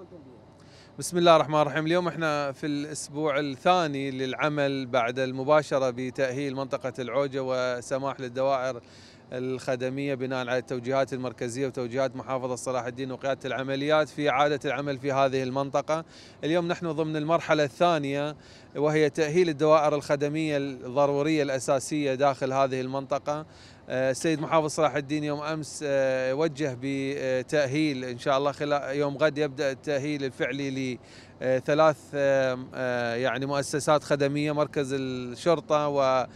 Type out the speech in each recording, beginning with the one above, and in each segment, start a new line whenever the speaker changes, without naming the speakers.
وصلتم بسم الله الرحمن الرحيم اليوم احنا في الاسبوع الثاني للعمل بعد المباشره بتاهيل منطقه العوجه وسماح للدوائر الخدميه بناء على التوجيهات المركزيه وتوجيهات محافظه صلاح الدين وقياده العمليات في اعاده العمل في هذه المنطقه. اليوم نحن ضمن المرحله الثانيه وهي تاهيل الدوائر الخدميه الضروريه الاساسيه داخل هذه المنطقه. السيد آه، محافظ صلاح الدين يوم امس آه، وجه بتاهيل ان شاء الله خلال يوم غد يبدا التاهيل الفعلي لثلاث آه، يعني مؤسسات خدميه مركز الشرطه و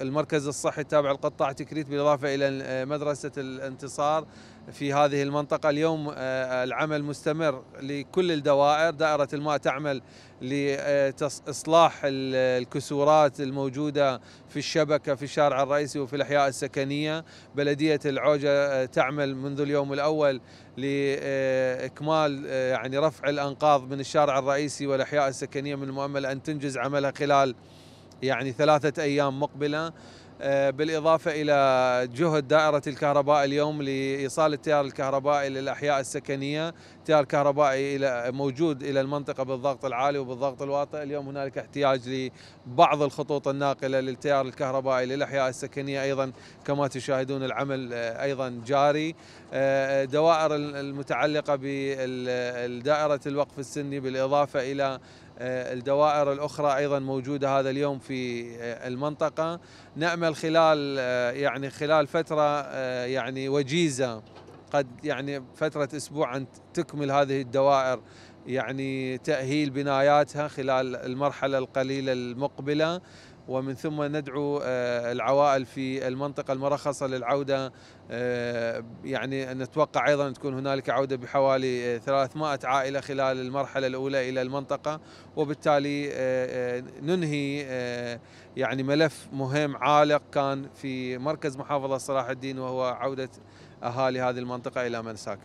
المركز الصحي التابع لقطاع تكريت بالاضافه الى مدرسه الانتصار في هذه المنطقه اليوم العمل مستمر لكل الدوائر دائره الماء تعمل لإصلاح الكسورات الموجودة في الشبكة في الشارع الرئيسي وفي الأحياء السكنية بلدية العوجة آه، تعمل منذ اليوم الأول لإكمال آه، آه، يعني رفع الأنقاض من الشارع الرئيسي والأحياء السكنية من المؤمل أن تنجز عملها خلال يعني ثلاثة أيام مقبلة آه، بالإضافة إلى جهد دائرة الكهرباء اليوم لإيصال التيار الكهربائي للأحياء السكنية تيار كهربائي إلى موجود إلى المنطقة بالضغط العالي وبالضغط الواطئ اليوم هنالك احتياج لبعض الخطوط الناقلة للتيار الكهربائي للأحياء السكنية أيضا كما تشاهدون العمل آه، أيضا جاري آه، دوائر المتعلقة بدائرة الوقف السني بالإضافة إلى آه، الدوائر الأخرى أيضا موجودة هذا اليوم في آه، المنطقة نأمل خلال آه، يعني خلال فترة يعني وجيزة قد يعني فترة أسبوع أن تكمل هذه الدوائر يعني تأهيل بناياتها خلال المرحلة القليلة المقبلة ومن ثم ندعو آه، العوائل في المنطقة المرخصة للعودة آه، يعني نتوقع أيضا تكون هنالك عودة بحوالي 300 آه، عائلة خلال المرحلة الأولى إلى المنطقة وبالتالي ننهي يعني ملف مهم عالق كان في مركز محافظة صلاح الدين وهو عودة أهالي هذه المنطقة إلى مساكن